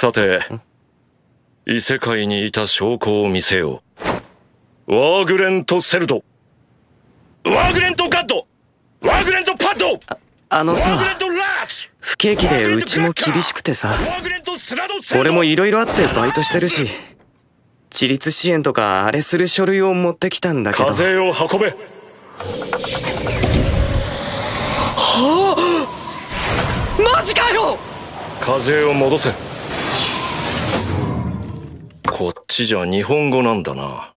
さて、異世界にいた証拠を見せよう。ワーグレント・セルドワーグレント・ガッドワーグレント・パッドあのさ、不景気でうちも厳しくてさ、俺も色々あってバイトしてるし、自立支援とかあれする書類を持ってきたんだけど。風を運べはあマジかよ風を戻せこっちじゃ日本語なんだな。